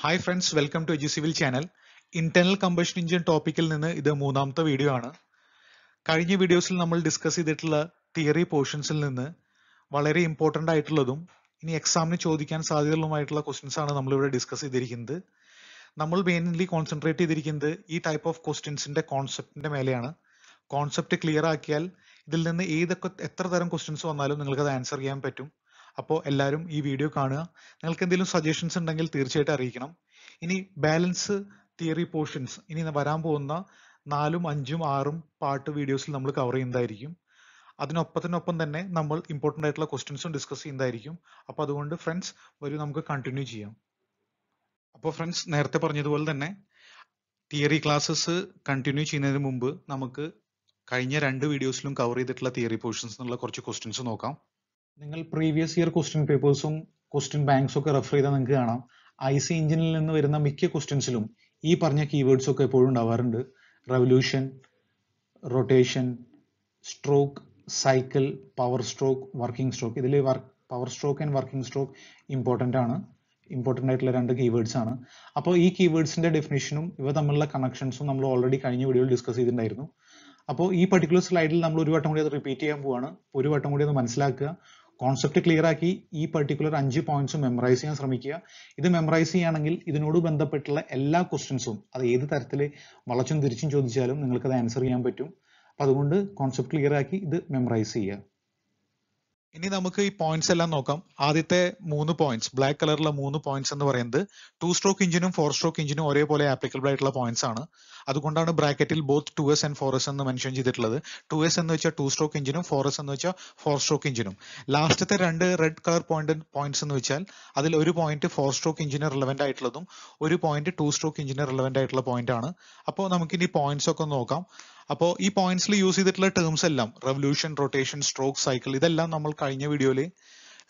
Hi friends welcome to G civil channel internal combustion engine ടോപ്പിക്കിൽ നിന്ന് ഇത് മൂന്നാമത്തെ വീഡിയോ ആണ് കഴിഞ്ഞ വീഡിയോസിൽ നമ്മൾ ഡിസ്കസ് ചെയ്തിട്ടുള്ള തിയറി പോർഷൻസിൽ നിന്ന് വളരെ ഇമ്പോർട്ടൻ്റ് ആയിട്ടുള്ളതും ഇനി എക്സാമിന് ചോദിക്കാൻ സാധ്യതയുള്ളതുമായിട്ടുള്ള ക്വസ്റ്റ്യൻസ് ആണ് നമ്മളിവിടെ ഡിസ്കസ് ചെയ്തിരിക്കുന്നത് നമ്മൾ മെയിൻലി കോൺസെൻട്രേറ്റ് ചെയ്തിരിക്കുന്നത് ഈ ടൈപ്പ് ഓഫ് ക്വസ്റ്റ്യൻസിന്റെ കോൺസെപ്റ്റിന്റെ മേലെയാണ് കോൺസെപ്റ്റ് ക്ലിയർ ആക്കിയാൽ ഇതിൽ നിന്ന് ഏതൊക്കെ എത്ര തരം ക്വസ്റ്റ്യൻസ് വന്നാലും നിങ്ങൾക്ക് അത് ആൻസർ ചെയ്യാൻ പറ്റും അപ്പോൾ എല്ലാവരും ഈ വീഡിയോ കാണുക നിങ്ങൾക്ക് എന്തെങ്കിലും സജഷൻസ് ഉണ്ടെങ്കിൽ തീർച്ചയായിട്ടും അറിയിക്കണം ഇനി ബാലൻസ് തിയറി പോർഷൻസ് ഇനി വരാൻ പോകുന്ന നാലും അഞ്ചും ആറും പാർട്ട് വീഡിയോസിൽ നമ്മൾ കവർ ചെയ്യുന്നതായിരിക്കും അതിനൊപ്പത്തിനൊപ്പം തന്നെ നമ്മൾ ഇമ്പോർട്ടൻ്റ് ആയിട്ടുള്ള ക്വസ്റ്റ്യൻസും ഡിസ്കസ് ചെയ്യുന്നതായിരിക്കും അപ്പോൾ അതുകൊണ്ട് ഫ്രണ്ട്സ് വരും നമുക്ക് കണ്ടിന്യൂ ചെയ്യാം അപ്പോൾ ഫ്രണ്ട്സ് നേരത്തെ പറഞ്ഞതുപോലെ തന്നെ തിയറി ക്ലാസ്സസ് കണ്ടിന്യൂ ചെയ്യുന്നതിന് മുമ്പ് നമുക്ക് കഴിഞ്ഞ രണ്ട് വീഡിയോസിലും കവർ ചെയ്തിട്ടുള്ള തിയറി പോർഷൻസ് എന്നുള്ള കുറച്ച് ക്വസ്റ്റ്യൻസ് നോക്കാം നിങ്ങൾ പ്രീവിയസ് ഇയർ ക്വസ്റ്റ്യൻ പേപ്പേഴ്സും ക്വസ്റ്റ്യൻ ബാങ്ക്സും ഒക്കെ റെഫർ ചെയ്താൽ നിങ്ങൾക്ക് കാണാം ഐ സി എഞ്ചിനിൽ നിന്ന് വരുന്ന മിക്ക ക്വസ്റ്റ്യൻസിലും ഈ പറഞ്ഞ കീവേഡ്സ് ഒക്കെ എപ്പോഴും ഉണ്ടാവാറുണ്ട് revolution rotation stroke cycle power stroke working stroke ഇതിൽ work power stroke and working stroke important ആണ് ഇമ്പോർട്ടൻ്റ് ആയിട്ടുള്ള രണ്ട് കീവേഡ്സ് ആണ് അപ്പോൾ ഈ കീവേഡ്സിൻ്റെ ഡെഫിനേഷനും ഇവ തമ്മിലുള്ള കണക്ഷൻസും നമ്മൾ ഓൾറെഡി കഴിഞ്ഞ വീഡിയോയിൽ ഡിസ്കസ് ചെയ്തിട്ടുണ്ടായിരുന്നു അപ്പോൾ ഈ പർട്ടിക്കുലർ സ്ലൈഡിൽ നമ്മൾ ഒരു വട്ടം കൂടി അത് റിപ്പീറ്റ് ചെയ്യാൻ പോവാണ് ഒരു വട്ടം കൂടി അത് മനസ്സിലാക്കുക കോൺസെപ്റ്റ് ക്ലിയർ ആക്കി ഈ പെർട്ടിക്കുലർ അഞ്ച് പോയിന്റ്സ് മെമ്മറൈസ് ചെയ്യാൻ ശ്രമിക്കുക ഇത് മെമ്മറൈസ് ചെയ്യുകയാണെങ്കിൽ ഇതിനോട് ബന്ധപ്പെട്ടുള്ള എല്ലാ ക്വസ്റ്റ്യൻസും അത് ഏത് തരത്തിൽ വളച്ചും തിരിച്ചും ചോദിച്ചാലും നിങ്ങൾക്ക് അത് ആൻസർ ചെയ്യാൻ പറ്റും അപ്പം അതുകൊണ്ട് കോൺസെപ്റ്റ് ക്ലിയർ ആക്കി ഇത് മെമ്മറൈസ് ചെയ്യുക ഇനി നമുക്ക് ഈ പോയിന്റ്സ് എല്ലാം നോക്കാം ആദ്യത്തെ മൂന്ന് പോയിന്റ്സ് ബ്ലാക്ക് കളറിലെ മൂന്ന് പോയിന്റ്സ് എന്ന് പറയുന്നത് ടു സ്ട്രോക്ക് എഞ്ചിനും ഫോർ സ്ട്രോക്ക് എഞ്ചിനും ഒരേപോലെ ആപ്ലിക്കബിൾ ആയിട്ടുള്ള പോയിന്റ്സ് ആണ് അതുകൊണ്ടാണ് ബ്രാക്കറ്റിൽ both two S and four S എന്ന് മെൻഷൻ ചെയ്തിട്ടുള്ളത് ടു എസ് എന്ന് വെച്ചാൽ ടു സ്ട്രോക്ക് എഞ്ചിനും ഫോർ എസ് എന്ന് വെച്ചാൽ ഫോർ സ്ട്രോക്ക് എഞ്ചിനും ലാസ്റ്റത്തെ രണ്ട് റെഡ് കളർ പോയിന്റ് പോയിന്റ്സ് എന്ന് വെച്ചാൽ അതിൽ ഒരു പോയിന്റ് ഫോർ സ്ട്രോക്ക് എഞ്ചിന് റിലവന്റ് ആയിട്ടുള്ളതും ഒരു പോയിന്റ് ടു സ്ട്രോക്ക് എഞ്ചിന് റിലവന്റ് ആയിട്ടുള്ള പോയിന്റ് ആണ് അപ്പോൾ നമുക്കിനി പോയിന്റ്സ് ഒക്കെ നോക്കാം അപ്പോൾ ഈ പോയിന്റ്സിൽ യൂസ് ചെയ്തിട്ടുള്ള ടേംസ് എല്ലാം റെവല്യൂഷൻ റൊട്ടേഷൻ സ്ട്രോക്ക് സൈക്കിൾ ഇതെല്ലാം നമ്മൾ കഴിഞ്ഞ വീഡിയോയിൽ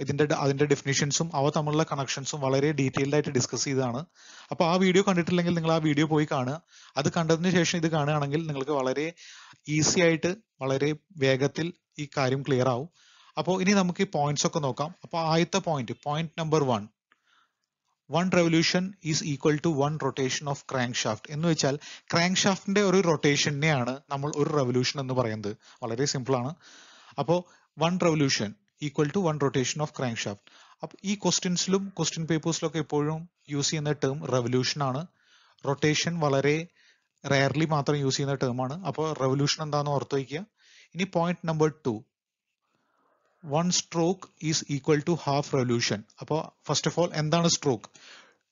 ഇതിന്റെ അതിന്റെ ഡെഫിനിഷൻസും അവ തമ്മിലുള്ള കണക്ഷൻസും വളരെ ഡീറ്റെയിൽഡ് ആയിട്ട് ഡിസ്കസ് ചെയ്തതാണ് അപ്പോൾ ആ വീഡിയോ കണ്ടിട്ടില്ലെങ്കിൽ നിങ്ങൾ ആ വീഡിയോ പോയി കാണുക അത് കണ്ടതിന് ശേഷം ഇത് കാണുകയാണെങ്കിൽ നിങ്ങൾക്ക് വളരെ ഈസി ആയിട്ട് വളരെ വേഗത്തിൽ ഈ കാര്യം ക്ലിയർ ആവും അപ്പോൾ ഇനി നമുക്ക് ഈ പോയിന്റ്സ് ഒക്കെ നോക്കാം അപ്പോൾ ആദ്യത്തെ point point number one one revolution is equal to one rotation of crank shaft എന്ന് വെച്ചാൽ ക്രാങ്ക് ഷാഫ്റ്റിന്റെ ഒരു റൊട്ടേഷനെയാണ് നമ്മൾ ഒരു റെവല്യൂഷൻ എന്ന് പറയുന്നത് വളരെ സിമ്പിൾ ആണ് അപ്പോ one revolution equal to one rotation of crank crankshaft അപ്പൊ ഈ ക്വസ്റ്റ്യൻസിലും ക്വസ്റ്റ്യൻ പേപ്പേഴ്സിലൊക്കെ എപ്പോഴും യൂസ് ചെയ്യുന്ന ടേം റെവല്യൂഷൻ ആണ് റൊട്ടേഷൻ വളരെ റെയർലി മാത്രം യൂസ് ചെയ്യുന്ന ടേമാണ് അപ്പോൾ റെവല്യൂഷൻ എന്താണെന്ന് ഓർത്ത് വയ്ക്കുക ഇനി point number two one stroke is equal to half revolution അപ്പോൾ ഫസ്റ്റ് ഓഫ് ഓൾ എന്താണ് സ്ട്രോക്ക്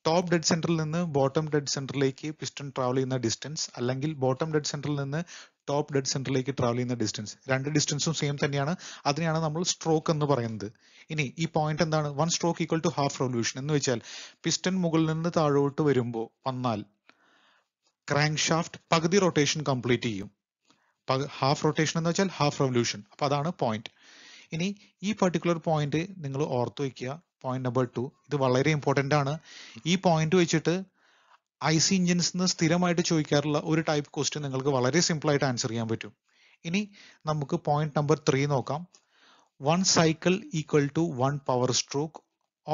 ടോപ്പ് ഡെഡ് സെന്ററിൽ നിന്ന് ബോട്ടം ഡെഡ് സെന്ററിലേക്ക് പിസ്റ്റൺ ട്രാവൽ ചെയ്യുന്ന ഡിസ്റ്റൻസ് അല്ലെങ്കിൽ ബോട്ടം ഡെഡ് സെന്ററിൽ നിന്ന് ടോപ്പ് ഡെഡ് സെന്ററിലേക്ക് ട്രാവൽ ചെയ്യുന്ന ഡിസ്റ്റൻസ് രണ്ട് ഡിസ്റ്റൻസും സെയിം തന്നെയാണ് അതിനെയാണ് നമ്മൾ സ്ട്രോക്ക് എന്ന് പറയുന്നത് ഇനി ഈ പോയിന്റ് എന്താണ് one stroke equal to half revolution എന്ന് വെച്ചാൽ പിസ്റ്റൺ മുകളിൽ നിന്ന് താഴോട്ട് വരുമ്പോൾ വന്നാൽ ക്രാങ്ക് ഷാഫ്റ്റ് പകുതി റൊട്ടേഷൻ കംപ്ലീറ്റ് ചെയ്യും ഹാഫ് റൊട്ടേഷൻ എന്ന് വെച്ചാൽ ഹാഫ് റെവല്യൂഷൻ അപ്പൊ അതാണ് പോയിന്റ് ഇനി ഈ പർട്ടിക്കുലർ പോയിന്റ് നിങ്ങൾ ഓർത്തു വയ്ക്കുക പോയിന്റ് നമ്പർ ടു ഇത് വളരെ ഇമ്പോർട്ടൻ്റ് ആണ് ഈ പോയിന്റ് വെച്ചിട്ട് ഐ സി ഇഞ്ചിൻസ് സ്ഥിരമായിട്ട് ചോദിക്കാറുള്ള ഒരു ടൈപ്പ് ക്വസ്റ്റ്യൻ നിങ്ങൾക്ക് വളരെ സിമ്പിൾ ആയിട്ട് ആൻസർ ചെയ്യാൻ പറ്റും ഇനി നമുക്ക് പോയിന്റ് നമ്പർ ത്രീ നോക്കാം one cycle equal to one power stroke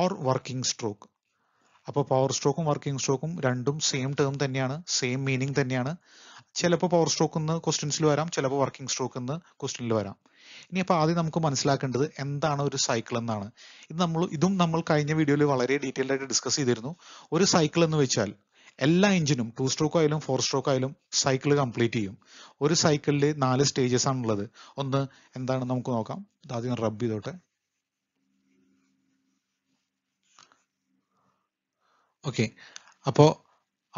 or working stroke അപ്പോൾ പവർ സ്ട്രോക്കും വർക്കിംഗ് സ്ട്രോക്കും രണ്ടും സെയിം ടേം തന്നെയാണ് സെയിം മീനിങ് തന്നെയാണ് ചിലപ്പോൾ പവർ സ്ട്രോക്ക് എന്ന് ക്വസ്റ്റ്യൻസിൽ വരാം ചിലപ്പോൾ വർക്കിംഗ് സ്ട്രോക്ക് എന്ന് ക്വസ്റ്റ്യനിൽ വരാം ഇനി അപ്പോൾ ആദ്യം നമുക്ക് മനസ്സിലാക്കേണ്ടത് എന്താണ് ഒരു സൈക്കിൾ എന്നാണ് ഇത് നമ്മൾ ഇതും നമ്മൾ കഴിഞ്ഞ വീഡിയോയിൽ വളരെ ഡീറ്റെയിൽ ആയിട്ട് ഡിസ്കസ് ചെയ്തിരുന്നു ഒരു സൈക്കിൾ എന്ന് വെച്ചാൽ എല്ലാ എഞ്ചിനും ടു സ്ട്രോക്ക് ആയാലും ഫോർ സ്ട്രോക്ക് ആയാലും സൈക്കിൾ കംപ്ലീറ്റ് ചെയ്യും ഒരു സൈക്കിളിൽ നാല് സ്റ്റേജസ് ആണുള്ളത് ഒന്ന് എന്താണ് നമുക്ക് നോക്കാം ആദ്യം റബ് ചെയ്തോട്ടെ ഓക്കെ അപ്പോൾ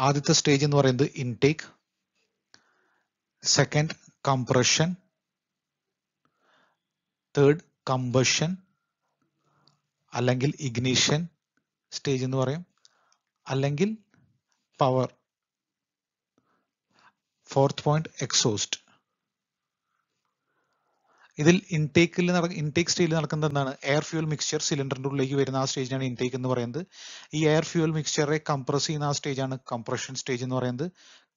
ആദ്യത്തെ സ്റ്റേജ് എന്ന് പറയുന്നത് intake second compression third combustion അല്ലെങ്കിൽ ഇഗ്നീഷൻ സ്റ്റേജ് എന്ന് പറയും അല്ലെങ്കിൽ പവർ ഫോർത്ത് പോയിന്റ് എക്സോസ്റ്റ് ഇതിൽ ഇൻടേക്കിൽ നടക്കുന്ന ഇൻടേക്ക് സ്റ്റേജിൽ നടക്കുന്നത് എന്താണ് എയർ ഫ്യൂൽ മിക്സ്ചർ സിലിണ്ടറിന്റെ ഉള്ളിലേക്ക് വരുന്ന ആ സ്റ്റേജിനാണ് ഇൻടേക്ക് എന്ന് പറയുന്നത് ഈ എയർ ഫ്യൂൽ മിക്സ്ചറെ കംപ്രസ് ചെയ്യുന്ന ആ സ്റ്റേജാണ് കംപ്രഷൻ സ്റ്റേജ് എന്ന് പറയുന്നത്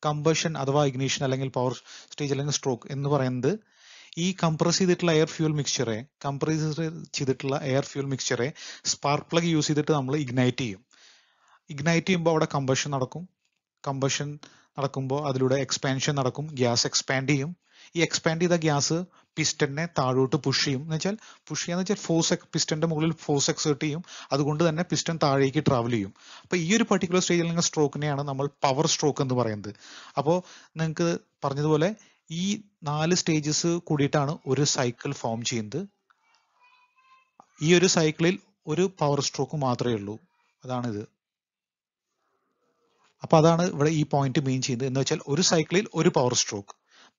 കമ്പഷൻ അഥവാ ഇഗ്നീഷൻ അല്ലെങ്കിൽ പവർ സ്റ്റേജ് അല്ലെങ്കിൽ സ്ട്രോക്ക് എന്ന് പറയുന്നത് ഈ കംപ്രസ് ചെയ്തിട്ടുള്ള എയർ ഫ്യൂൽ മിക്സ്ചറെ കംപ്രസ് ചെയ്തിട്ടുള്ള എയർ ഫ്യൂൽ മിക്സ്ചറെ സ്പാർക്ക് പ്ലഗ് യൂസ് ചെയ്തിട്ട് നമ്മൾ ഇഗ്നൈറ്റ് ചെയ്യും ഇഗ്നൈറ്റ് ചെയ്യുമ്പോൾ അവിടെ കമ്പഷൻ നടക്കും കമ്പഷൻ നടക്കുമ്പോൾ അതിലൂടെ എക്സ്പാൻഷൻ നടക്കും ഗ്യാസ് എക്സ്പാൻഡ് ചെയ്യും ഈ എക്സ്പാൻഡ് ചെയ്ത ഗ്യാസ് പിസ്റ്റനെ താഴോട്ട് പുഷ് ചെയ്യും എന്ന് വെച്ചാൽ പുഷ് ചെയ്യാന്ന് വെച്ചാൽ ഫോഴ്സ് പിസ്റ്റന്റെ മുകളിൽ ഫോഴ്സ് എക്സേർട്ട് ചെയ്യും അതുകൊണ്ട് തന്നെ പിസ്റ്റൻ താഴേക്ക് ട്രാവൽ ചെയ്യും അപ്പോൾ ഈ ഒരു പർട്ടിക്കുലർ സ്റ്റേജിൽ നിങ്ങൾ സ്ട്രോക്കിനെയാണ് നമ്മൾ പവർ സ്ട്രോക്ക് എന്ന് പറയുന്നത് അപ്പോൾ നിങ്ങൾക്ക് പറഞ്ഞതുപോലെ ഈ നാല് സ്റ്റേജസ് കൂടിയിട്ടാണ് ഒരു സൈക്കിൾ ഫോം ചെയ്യുന്നത് ഈ ഒരു സൈക്കിളിൽ ഒരു പവർ സ്ട്രോക്ക് മാത്രമേ ഉള്ളൂ അതാണിത് അപ്പൊ അതാണ് ഇവിടെ ഈ പോയിന്റ് മീൻ ചെയ്യുന്നത് എന്ന് വെച്ചാൽ ഒരു സൈക്കിളിൽ ഒരു power stroke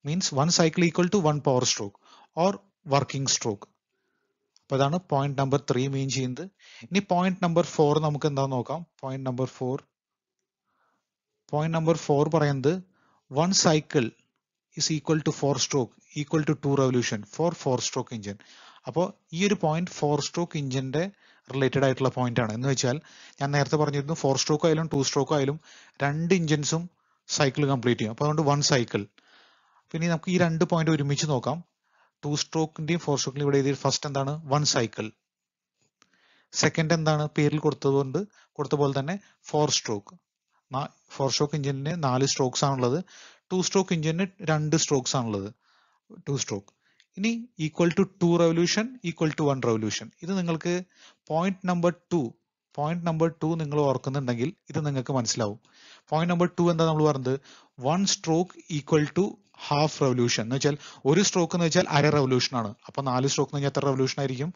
means one cycle equal to one power stroke or working stroke അപ്പൊ അതാണ് പോയിന്റ് നമ്പർ ത്രീ മീൻ ചെയ്യുന്നത് ഇനി പോയിന്റ് നമ്പർ ഫോർ നമുക്ക് എന്താ നോക്കാം point number four point number four പറയുന്നത് one cycle is equal to four stroke equal to two revolution for four stroke engine അപ്പോൾ ഈ ഒരു പോയിന്റ് ഫോർ സ്ട്രോക്ക് എഞ്ചിൻ്റെ റിലേറ്റഡ് ആയിട്ടുള്ള പോയിന്റ് ആണ് എന്ന് വെച്ചാൽ ഞാൻ നേരത്തെ പറഞ്ഞിരുന്നു ഫോർ സ്ട്രോക്ക് ആയാലും ടു സ്ട്രോക്ക് ആയാലും രണ്ട് ഇഞ്ചിൻസും സൈക്കിൾ കംപ്ലീറ്റ് ചെയ്യും അപ്പൊ അതുകൊണ്ട് വൺ സൈക്കിൾ പിന്നെ നമുക്ക് ഈ രണ്ട് പോയിന്റ് ഒരുമിച്ച് നോക്കാം ടു സ്ട്രോക്കിന്റെയും ഫോർ സ്ട്രോക്കിന്റെയും ഇവിടെ എഴുതി ഫസ്റ്റ് എന്താണ് വൺ സൈക്കിൾ സെക്കൻഡ് എന്താണ് പേരിൽ കൊടുത്തതുകൊണ്ട് കൊടുത്ത പോലെ തന്നെ ഫോർ സ്ട്രോക്ക് ഫോർ സ്ട്രോക്ക് എഞ്ചിനിന് നാല് സ്ട്രോക്സ് ആണുള്ളത് ടു സ്ട്രോക്ക് എഞ്ചിന് രണ്ട് സ്ട്രോക്സ് ആണുള്ളത് ടു സ്ട്രോക്ക് ഇനി equal to two revolution equal to one revolution ഇത് നിങ്ങൾക്ക് point number two point number two നിങ്ങൾ ഓർക്കുന്നുണ്ടെങ്കിൽ ഇത് നിങ്ങൾക്ക് മനസ്സിലാവും പോയിന്റ് നമ്പർ ടു എന്താ നമ്മൾ പറഞ്ഞത് one stroke equal to half revolution എന്ന് വെച്ചാൽ ഒരു സ്ട്രോക്ക് എന്ന് വെച്ചാൽ അര റെവല്യൂഷൻ ആണ് അപ്പൊ നാല് സ്ട്രോക്ക് എന്ന് വെച്ചാൽ എത്ര റെവല്യൂഷൻ ആയിരിക്കും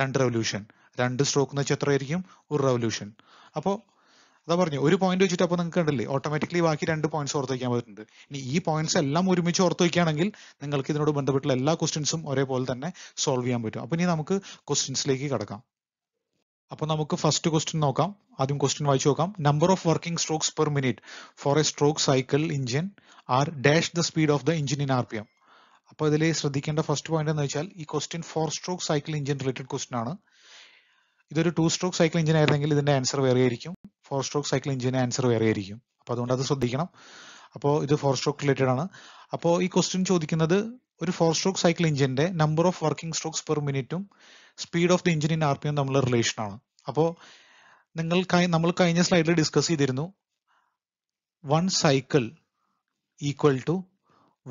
രണ്ട് റെവല്യൂഷൻ രണ്ട് സ്ട്രോക്ക് എന്ന് വെച്ചാൽ എത്ര ആയിരിക്കും ഒരു റെവല്യൂഷൻ അപ്പോൾ അതാ പറഞ്ഞു ഒരു പോയിന്റ് വെച്ചിട്ട് അപ്പോൾ നിങ്ങൾക്ക് കണ്ടില്ലേ ഓട്ടോമാറ്റിക്കലി ബാക്കി രണ്ട് പോയിന്റ്സ് ഓർത്ത് വയ്ക്കാൻ പറ്റുന്നുണ്ട് ഇനി ഈ പോയിന്റ്സ് എല്ലാം ഒരുമിച്ച് ഓർത്ത് വയ്ക്കുകയാണെങ്കിൽ നിങ്ങൾക്ക് ഇതിനോട് ബന്ധപ്പെട്ടുള്ള എല്ലാ ക്വസ്റ്റ്യൻസും ഒരേപോലെ തന്നെ സോൾവ് ചെയ്യാൻ പറ്റും അപ്പോൾ ഇനി നമുക്ക് ക്വസ്റ്റ്യൻസിലേക്ക് കടക്കാം അപ്പോൾ നമുക്ക് ഫസ്റ്റ് ക്വസ്റ്റ്യൻ നോക്കാം ആദ്യം ക്വസ്റ്റ്യൻ വായിച്ചു നോക്കാം number of working strokes per minute four A stroke cycle engine R dash the speed of the engine in R P M അപ്പോൾ ഇതിൽ ശ്രദ്ധിക്കേണ്ട ഫസ്റ്റ് പോയിന്റ് എന്ന് വെച്ചാൽ ഈ question four stroke cycle engine related question ആണ് ഇതൊരു to stroke cycle engine ആയിരുന്നെങ്കിൽ ഇതിന്റെ ആൻസർ വേറെ ആയിരിക്കും ഫോർ സ്ട്രോക്ക് സൈക്കിൾ എഞ്ചിന് ആൻസർ വേറെ ആയിരിക്കും അപ്പോൾ അതുകൊണ്ട് അത് ശ്രദ്ധിക്കണം അപ്പോൾ ഇത് ഫോർ സ്ട്രോക്ക് റിലേറ്റഡ് ആണ് അപ്പോൾ ഈ ക്വസ്റ്റ്യൻ ചോദിക്കുന്നത് ഒരു ഫോർ സ്ട്രോക്ക് സൈക്കിൾ എഞ്ചിന്റെ number of working strokes per മിനിറ്റും speed of the engine in R P M തമ്മിലുള്ള റിലേഷൻ ആണ് അപ്പോൾ നിങ്ങൾ നമ്മൾ കഴിഞ്ഞ സ്ലൈഡിൽ ഡിസ്കസ് ചെയ്തിരുന്നു one cycle equal to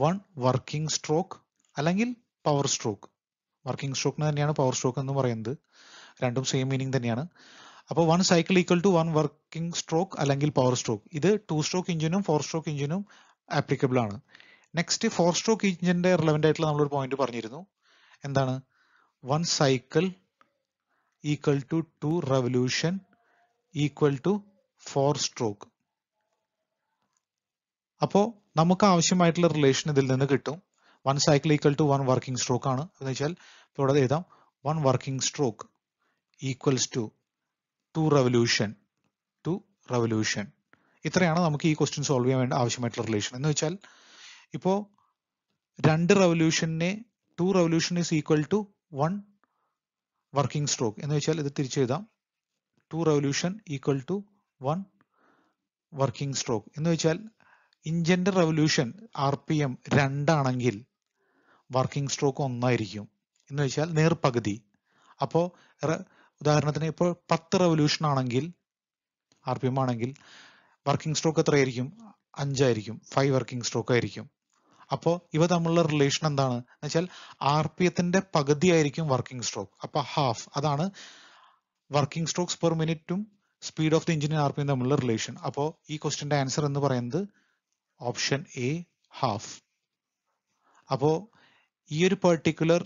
one working stroke അല്ലെങ്കിൽ പവർ സ്ട്രോക്ക് വർക്കിംഗ് സ്ട്രോക്കിന് തന്നെയാണ് പവർ സ്ട്രോക്ക് എന്ന് പറയുന്നത് രണ്ടും സെയിം മീനിങ് തന്നെയാണ് അപ്പോൾ one cycle equal to one working stroke അല്ലെങ്കിൽ പവർ സ്ട്രോക്ക് ഇത് ടു സ്ട്രോക്ക് എഞ്ചിനും ഫോർ സ്ട്രോക്ക് എഞ്ചിനും ആപ്ലിക്കബിൾ ആണ് നെക്സ്റ്റ് ഫോർ സ്ട്രോക്ക് എഞ്ചിന്റെ റിലവൻ്റ് ആയിട്ടുള്ള നമ്മളൊരു പോയിന്റ് പറഞ്ഞിരുന്നു എന്താണ് one cycle equal to two revolution equal to four stroke അപ്പോ നമുക്ക് ആവശ്യമായിട്ടുള്ള റിലേഷൻ ഇതിൽ നിന്ന് കിട്ടും one cycle equal to one working stroke ആണ് എന്ന് വെച്ചാൽ ഇവിടെ എഴുതാം one working stroke equals to two revolution to revolution ഇത്രയാണ് നമുക്ക് ഈ ക്വസ്റ്റ്യൻ സോൾവ് ചെയ്യാൻ വേണ്ട ആവശ്യമായിട്ടുള്ള റിലേഷൻ എന്ന് വെച്ചാൽ ഇപ്പോ രണ്ട് റവല്യൂഷനെ two revolution is equal to one working stroke എന്ന് വെച്ചാൽ ഇത് തിരിച്ചെഴുതാം two revolution equal to one working stroke എന്ന് വെച്ചാൽ ഇഞ്ചന്റെ റവല്യൂഷൻ ആർ പി എം രണ്ടാണെങ്കിൽ വർക്കിംഗ് സ്ട്രോക്ക് ഒന്നായിരിക്കും എന്ന് വെച്ചാൽ നേർപകുതി അപ്പോൾ ഉദാഹരണത്തിന് ഇപ്പോൾ പത്ത് റെവല്യൂഷൻ ആണെങ്കിൽ ആർ പി എം ആണെങ്കിൽ വർക്കിംഗ് സ്ട്രോക്ക് എത്രയായിരിക്കും അഞ്ചായിരിക്കും ഫൈവ് വർക്കിംഗ് സ്ട്രോക്ക് ആയിരിക്കും അപ്പോൾ ഇവ തമ്മിലുള്ള റിലേഷൻ എന്താണ് എന്ന് വെച്ചാൽ ആർ പി എത്തിന്റെ പകുതി ആയിരിക്കും വർക്കിംഗ് സ്ട്രോക്ക് അപ്പൊ ഹാഫ് അതാണ് വർക്കിംഗ് സ്ട്രോക്സ് പെർ മിനിറ്റും speed of the engine R P M തമ്മിലുള്ള റിലേഷൻ അപ്പോൾ ഈ ക്വസ്റ്റിന്റെ ആൻസർ എന്ന് പറയുന്നത് ഓപ്ഷൻ എ ഹാഫ് അപ്പോൾ ഈ ഒരു പെർട്ടിക്കുലർ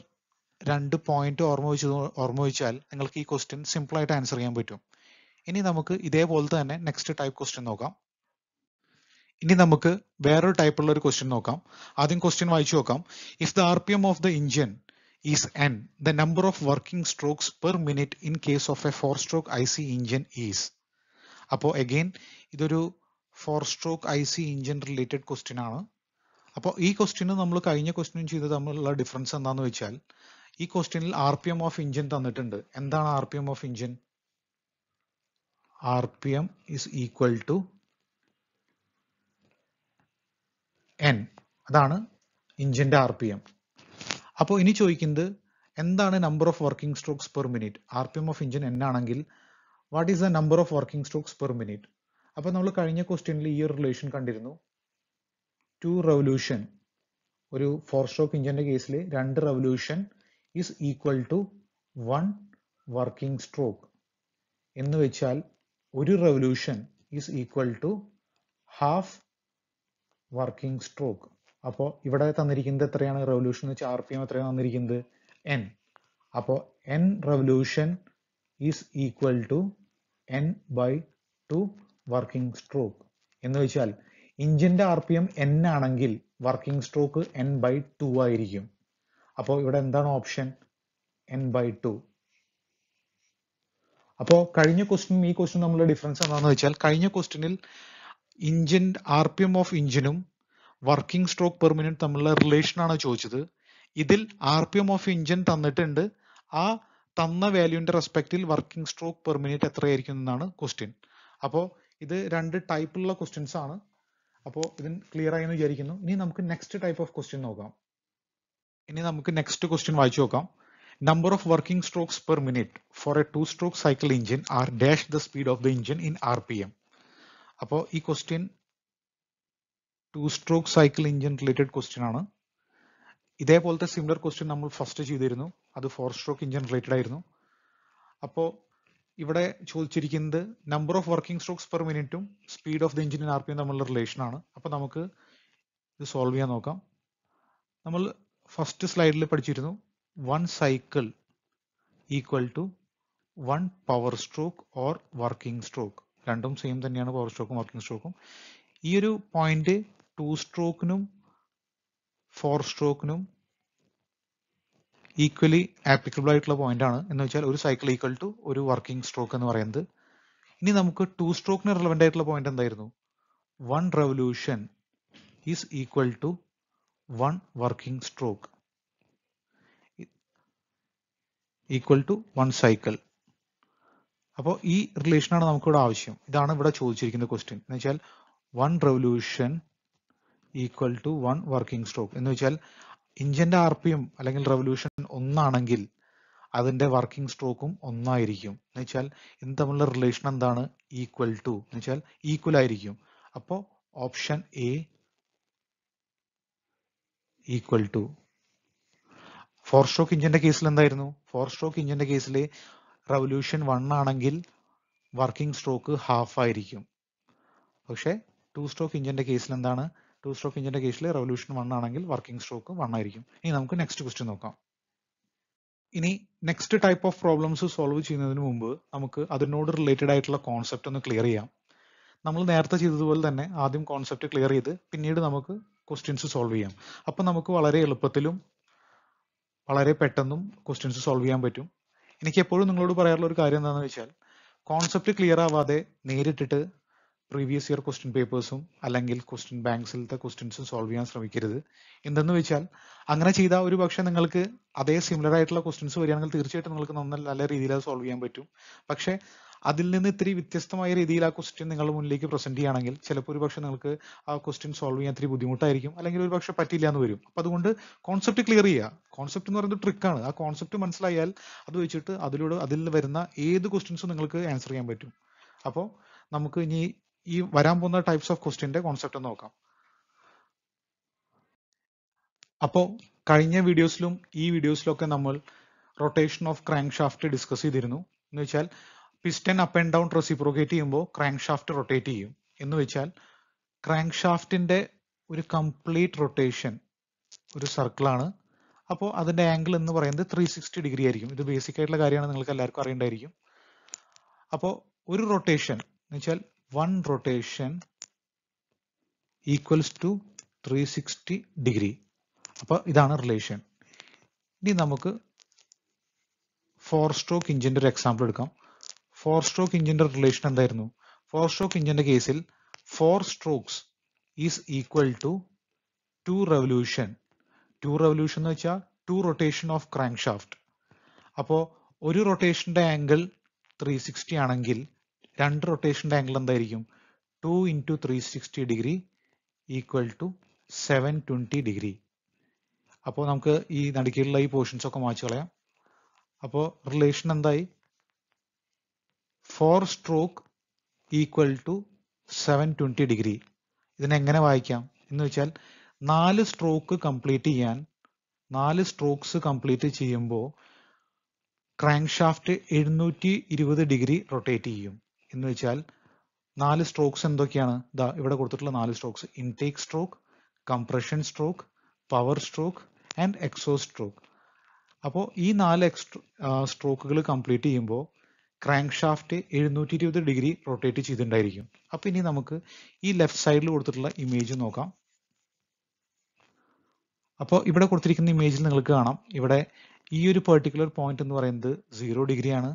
രണ്ട് പോയിന്റ് ഓർമ്മ വെച്ച് ഓർമ്മ വെച്ചാൽ നിങ്ങൾക്ക് ഈ ക്വസ്റ്റ്യൻ സിമ്പിൾ ആയിട്ട് ആൻസർ ചെയ്യാൻ പറ്റും ഇനി നമുക്ക് ഇതേപോലെ തന്നെ നെക്സ്റ്റ് ടൈപ്പ് ക്വസ്റ്റ്യൻ നോക്കാം ഇനി നമുക്ക് വേറൊരു ടൈപ്പുള്ള ഒരു ക്വസ്റ്റ്യൻ നോക്കാം ആദ്യം ക്വസ്റ്റ്യൻ വായിച്ചു നോക്കാം if the R P M of the engine is N the number of working strokes per minute in case of a four stroke I C engine is അപ്പോൾ അഗെയിൻ ഇതൊരു four stroke I C engine related question ആണ് അപ്പോൾ ഈ question നമ്മൾ കഴിഞ്ഞ ക്വസ്റ്റ്യനും ചെയ്ത് തമ്മിലുള്ള ഡിഫറൻസ് എന്താണെന്ന് വെച്ചാൽ ഈ ക്വസ്റ്റ്യനിൽ R P M of engine തന്നിട്ടുണ്ട് എന്താണ് R P M of engine R P M is equal to N അതാണ് ഇഞ്ചിന്റെ ആർ പി എം അപ്പോൾ ഇനി ചോദിക്കുന്നത് എന്താണ് number of working strokes per minute R P M of engine N ആണെങ്കിൽ what is the number of working strokes per minute അപ്പോൾ നമ്മൾ കഴിഞ്ഞ ക്വസ്റ്റ്യനിൽ ഈ ഒരു റിലേഷൻ കണ്ടിരുന്നു ടു റെവല്യൂഷൻ ഒരു ഫോർ സ്ട്രോക്ക് ഇഞ്ചിന്റെ കേസിൽ രണ്ട് revolution is equal to one working stroke എന്ന് വെച്ചാൽ ഒരു revolution is equal to half working stroke അപ്പോൾ ഇവിടെ തന്നിരിക്കുന്നത് എത്രയാണ് റെവല്യൂഷൻ എന്ന് വെച്ചാൽ ആർ പി എം എത്രയാണ് തന്നിരിക്കുന്നത് എൻ അപ്പോൾ N revolution is equal to N by two working stroke എന്ന് വെച്ചാൽ ഇഞ്ചിൻ്റെ ആർ പി എം എൻ ആണെങ്കിൽ working stroke N by two ആയിരിക്കും അപ്പോൾ ഇവിടെ എന്താണ് ഓപ്ഷൻ എൻ ബൈ ടു അപ്പോ കഴിഞ്ഞ ക്വസ്റ്റ്യനും ഈ ക്വസ്റ്റ്യനും തമ്മിലുള്ള ഡിഫറൻസ് എന്താണെന്ന് വെച്ചാൽ കഴിഞ്ഞ ക്വസ്റ്റ്യനിൽ engine R P M of ഇഞ്ചിനും വർക്കിംഗ് സ്ട്രോക്ക് പെർ തമ്മിലുള്ള റിലേഷൻ ആണ് ചോദിച്ചത് ഇതിൽ R P M of engine തന്നിട്ടുണ്ട് ആ തന്ന വാല്യൂന്റെ റെസ്പെക്റ്റിൽ വർക്കിംഗ് സ്ട്രോക്ക് പെർ എത്രയായിരിക്കും എന്നാണ് ക്വസ്റ്റ്യൻ അപ്പോൾ ഇത് രണ്ട് ടൈപ്പുള്ള ക്വസ്റ്റ്യൻസ് ആണ് അപ്പോൾ ഇതിന് ക്ലിയർ ആയി എന്ന് വിചാരിക്കുന്നു ഇനി നമുക്ക് നെക്സ്റ്റ് ടൈപ്പ് ഓഫ് ക്വസ്റ്റ്യൻ നോക്കാം ഇനി നമുക്ക് നെക്സ്റ്റ് ക്വസ്റ്റ്യൻ വായിച്ചു നോക്കാം number of working strokes per minute four a two stroke cycle engine R dash the speed of the engine in R P M അപ്പോൾ ഈ question two stroke cycle engine related question ആണ് ഇതേപോലത്തെ similar question നമ്മൾ first ചെയ്തിരുന്നു അത് four stroke engine related ആയിരുന്നു അപ്പോൾ ഇവിടെ ചോദിച്ചിരിക്കുന്നത് number of working strokes per മിനിറ്റും speed of the engine R P M തമ്മിലുള്ള റിലേഷൻ ആണ് അപ്പോൾ നമുക്ക് ഇത് സോൾവ് ചെയ്യാൻ നോക്കാം നമ്മൾ ഫസ്റ്റ് സ്ലൈഡിൽ പഠിച്ചിരുന്നു one cycle equal to one power stroke or working stroke രണ്ടും സെയിം തന്നെയാണ് പവർ സ്ട്രോക്കും വർക്കിംഗ് സ്ട്രോക്കും ഈ ഒരു പോയിന്റ് ടു സ്ട്രോക്കിനും ഫോർ സ്ട്രോക്കിനും ഈക്വലി ആപ്ലിക്കബിൾ ആയിട്ടുള്ള പോയിന്റ് ആണ് എന്ന് വെച്ചാൽ ഒരു സൈക്കിൾ ഈക്വൽ ടു ഒരു വർക്കിംഗ് സ്ട്രോക്ക് എന്ന് പറയുന്നത് ഇനി നമുക്ക് ടു സ്ട്രോക്കിന് റിലവൻ്റ് ആയിട്ടുള്ള പോയിന്റ് എന്തായിരുന്നു one revolution is equal to one working stroke equal to one cycle അപ്പോൾ ഈ റിലേഷനാണ് ഇവിടെ ആവശ്യം ഇതാണ് ഇവിടെ ചോദിച്ചിരിക്കുന്ന ക്വസ്റ്റ്യൻ എന്ന് വെച്ചാൽ one revolution equal to one working stroke എന്ന് വെച്ചാൽ ഇഞ്ചിന്റെ ആർ പി എം അല്ലെങ്കിൽ റെവല്യൂഷൻ ഒന്നാണെങ്കിൽ അതിന്റെ വർക്കിംഗ് സ്ട്രോക്കും ഒന്നായിരിക്കും എന്ന് വെച്ചാൽ ഇന്ന് തമ്മിലുള്ള റിലേഷൻ എന്താണ് ഈക്വൽ ടു എന്ന് വെച്ചാൽ ഈക്വൽ ആയിരിക്കും അപ്പോൾ option A equal to four stroke ഇഞ്ചിന്റെ കേസിൽ എന്തായിരുന്നു ഫോർ സ്ട്രോക്ക് ഇഞ്ചിന്റെ കേസിൽ റവല്യൂഷൻ വൺ ആണെങ്കിൽ വർക്കിംഗ് സ്ട്രോക്ക് ഹാഫ് ആയിരിക്കും പക്ഷേ ടു സ്ട്രോക്ക് ഇഞ്ചിന്റെ കേസിൽ എന്താണ് ടു സ്ട്രോക്ക് ഇഞ്ചിന്റെ കേസിൽ റവല്യൂഷൻ വൺ ആണെങ്കിൽ വർക്കിംഗ് സ്ട്രോക്ക് വൺ ആയിരിക്കും ഇനി നമുക്ക് നെക്സ്റ്റ് ക്വസ്റ്റ്യൻ നോക്കാം ഇനി next type of problems solve ചെയ്യുന്നതിന് മുമ്പ് നമുക്ക് അതിനോട് റിലേറ്റഡ് ആയിട്ടുള്ള കോൺസെപ്റ്റ് ഒന്ന് ക്ലിയർ ചെയ്യാം നമ്മൾ നേരത്തെ ചെയ്തതുപോലെ തന്നെ ആദ്യം കോൺസെപ്റ്റ് ക്ലിയർ ചെയ്ത് പിന്നീട് നമുക്ക് ക്വസ്റ്റ്യൻസ് സോൾവ് ചെയ്യാം അപ്പൊ നമുക്ക് വളരെ എളുപ്പത്തിലും വളരെ പെട്ടെന്നും ക്വസ്റ്റ്യൻസ് സോൾവ് ചെയ്യാൻ പറ്റും എനിക്ക് എപ്പോഴും നിങ്ങളോട് പറയാനുള്ള ഒരു കാര്യം എന്താണെന്ന് വെച്ചാൽ കോൺസെപ്റ്റ് ക്ലിയർ ആവാതെ നേരിട്ടിട്ട് പ്രീവിയസ് ഇയർ ക്വസ്റ്റ്യൻ പേപ്പേഴ്സും അല്ലെങ്കിൽ ക്വസ്റ്റ്യൻ ബാങ്ക്സിലത്തെ ക്വസ്റ്റ്യൻസും സോൾവ് ചെയ്യാൻ ശ്രമിക്കരുത് എന്തെന്ന് വെച്ചാൽ അങ്ങനെ ചെയ്താൽ ഒരു പക്ഷേ നിങ്ങൾക്ക് അതേ സിമിലർ ആയിട്ടുള്ള ക്വസ്റ്റ്യൻസ് വരികയാണെങ്കിൽ തീർച്ചയായിട്ടും നിങ്ങൾക്ക് നന്ന നല്ല രീതിയിൽ അത് സോൾവ് ചെയ്യാൻ പറ്റും പക്ഷേ അതിൽ നിന്ന് ഇത്തിരി വ്യത്യസ്തമായ രീതിയിൽ ആ ക്വസ്റ്റ്യൻ നിങ്ങൾ മുന്നിലേക്ക് പ്രസന്റ് ചെയ്യുകയാണെങ്കിൽ ചിലപ്പോൾ ഒരു പക്ഷേ നിങ്ങൾക്ക് ആ ക്വസ്റ്റ്യൻ സോൾവ് ചെയ്യാൻ ഇത്തിരി ബുദ്ധിമുട്ടായിരിക്കും അല്ലെങ്കിൽ ഒരു പക്ഷേ പറ്റില്ല എന്ന് വരും അപ്പൊ അതുകൊണ്ട് കോൺസെപ്റ്റ് ക്ലിയർ ചെയ്യുക കോൺസെപ്റ്റ് എന്ന് പറയുന്നത് ട്രിക്കാണ് ആ കോൺസെപ്റ്റ് മനസ്സിലായാൽ അത് വെച്ചിട്ട് അതിലൂടെ അതിൽ വരുന്ന ഏത് ക്വസ്റ്റ്യൻസും നിങ്ങൾക്ക് ആൻസർ ചെയ്യാൻ പറ്റും അപ്പോൾ നമുക്ക് ഇനി ഈ വരാൻ പോകുന്ന ടൈപ്സ് ഓഫ് ക്വസ്റ്റ്യന്റെ കോൺസെപ്റ്റ് നോക്കാം അപ്പോൾ കഴിഞ്ഞ വീഡിയോസിലും ഈ ഒക്കെ നമ്മൾ rotation of crank shaft discuss ചെയ്തിരുന്നു എന്ന് വെച്ചാൽ piston up and down reciprocate ചെയ്യുമ്പോൾ ക്രാങ്ക് ഷാഫ്റ്റ് റൊട്ടേറ്റ് ചെയ്യും എന്ന് വെച്ചാൽ ക്രാങ്ക് ഷാഫ്റ്റിന്റെ ഒരു കംപ്ലീറ്റ് റൊട്ടേഷൻ ഒരു സർക്കിളാണ് അപ്പോൾ അതിന്റെ ആംഗിൾ എന്ന് പറയുന്നത് ത്രീ സിക്സ്റ്റി ഡിഗ്രി ആയിരിക്കും ഇത് ബേസിക് ആയിട്ടുള്ള കാര്യമാണ് നിങ്ങൾക്ക് എല്ലാവർക്കും അറിയേണ്ടായിരിക്കും അപ്പോൾ ഒരു റൊട്ടേഷൻ എന്ന് വെച്ചാൽ one rotation equals to three sixty degree അപ്പോൾ ഇതാണ് റിലേഷൻ ഇനി നമുക്ക് ഫോർ സ്ട്രോക്ക് ഇഞ്ചിൻ്റെ ഒരു എക്സാമ്പിൾ എടുക്കാം ഫോർ സ്ട്രോക്ക് എഞ്ചിന്റെ റിലേഷൻ എന്തായിരുന്നു ഫോർ സ്ട്രോക്ക് എഞ്ചിന്റെ കേസിൽ four strokes is equal to two revolution two revolution എന്ന് വെച്ചാൽ two rotation of crank shaft അപ്പോ ഒരു റൊട്ടേഷന്റെ ആംഗിൾ ത്രീ സിക്സ്റ്റി ആണെങ്കിൽ രണ്ട് റൊട്ടേഷന്റെ ആംഗിൾ എന്തായിരിക്കും two into three sixty degree equal to seven twenty degree അപ്പോൾ നമുക്ക് ഈ നടുക്കിയിലുള്ള ഈ പോർഷൻസ് ഒക്കെ മാച്ച് കളയാം അപ്പോൾ റിലേഷൻ എന്തായി four stroke equal to seven twenty degree ഇതിനെങ്ങനെ വായിക്കാം എന്ന് വെച്ചാൽ നാല് സ്ട്രോക്ക് കംപ്ലീറ്റ് ചെയ്യാൻ നാല് സ്ട്രോക്സ് കംപ്ലീറ്റ് ചെയ്യുമ്പോൾ ക്രാങ്ക് ഷാഫ്റ്റ് എഴുന്നൂറ്റി ഇരുപത് ഡിഗ്രി റൊട്ടേറ്റ് ചെയ്യും എന്ന് വെച്ചാൽ നാല് സ്ട്രോക്സ് എന്തൊക്കെയാണ് ഇതാ ഇവിടെ കൊടുത്തിട്ടുള്ള നാല് strokes intake stroke compression stroke power stroke and exhaust stroke അപ്പോൾ ഈ നാല് എക്സ്ട്രോ സ്ട്രോക്കുകൾ കംപ്ലീറ്റ് ചെയ്യുമ്പോൾ ക്രാങ്ക് ഷാഫ്റ്റ് എഴുന്നൂറ്റി ഇരുപത് ഡിഗ്രി റൊട്ടേറ്റ് ചെയ്തിട്ടുണ്ടായിരിക്കും അപ്പോൾ ഇനി നമുക്ക് ഈ ലെഫ്റ്റ് സൈഡിൽ കൊടുത്തിട്ടുള്ള ഇമേജ് നോക്കാം അപ്പോൾ ഇവിടെ കൊടുത്തിരിക്കുന്ന ഇമേജിൽ നിങ്ങൾക്ക് കാണാം ഇവിടെ ഈ ഒരു പെർട്ടിക്കുലർ പോയിന്റ് എന്ന് പറയുന്നത് സീറോ ഡിഗ്രിയാണ്